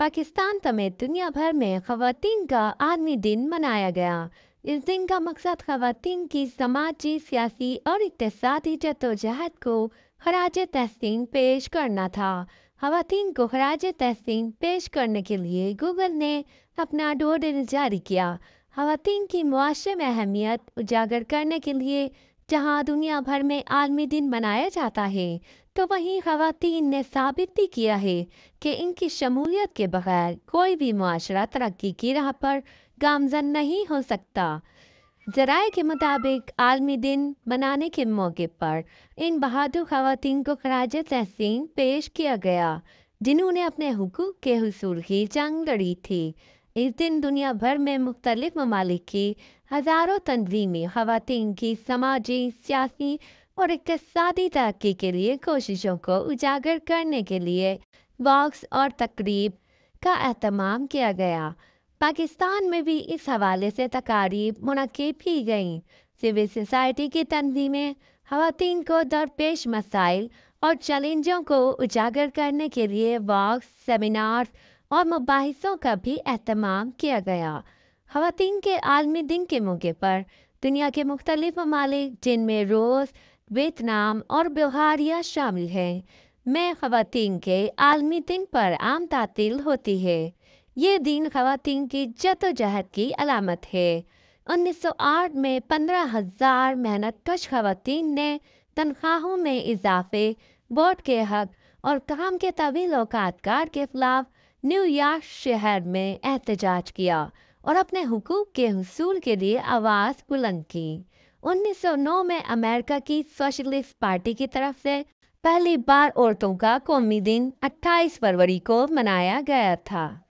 पाकिस्तान समेत दुनिया भर में खातन का आदमी दिन मनाया गया इस दिन का मकसद खातन की समाजी सियासी और इकतदी जदोजहद को खराज तहसीन पेश करना था खातन को खराज तहसीन पेश करने के लिए गूगल ने अपना डोडल जारी किया खातन की मुआरे में अहमियत उजागर करने के लिए जहां दुनिया भर में आलमी दिन मनाया जाता है तो वहीं खातन ने साबित भी किया है कि इनकी शमूलियत के बगैर कोई भी माशरा तरक्की की राह पर गामजन नहीं हो सकता जराए के मुताबिक आलमी दिन मनाने के मौके पर इन बहादुर खातन को खराज तहसीन पेश किया गया जिन्होंने अपने हकूक़ के हसूल की जंग लड़ी थी इस दिन दुनिया भर में मुख्तलिफ ममालिक की हज़ारों तनजीमें खातन की समाजी सियासी और इकतदी तरक्की के लिए कोशिशों को उजागर करने के लिए वॉक्स और तकरीब का अहतमाम किया गया पाकिस्तान में भी इस हवाले से तकारीब मनक़द की गईं सिविल सोसाइटी की तनजीमें खातन को दरपेश मसाइल और चैलेंजों को उजागर करने के लिए वॉक्स सेमिनार्स और मुबाहिसों का भी अहतमाम किया गया खातन के आलमी दिन के मौके पर दुनिया के मुख्तलिफ ममालिक जिनमें रूस वियतनाम और बुहारिया शामिल हैं में खातन के आलमी दिन पर आम तातील होती है ये दिन खातन की जदोजहद की अलामत है 1908 में पंद्रह हज़ार मेहनत कश खातन ने तनख्वाहों में इजाफे वोट के हक और काम के तवील अवकात कार के खिलाफ न्यूयॉर्क शहर में एहतजाज किया और अपने हुकूक के हसूल के लिए आवाज़ बुलंद की 1909 में अमेरिका की सोशलिस्ट पार्टी की तरफ से पहली बार औरतों का कौमी दिन 28 फरवरी को मनाया गया था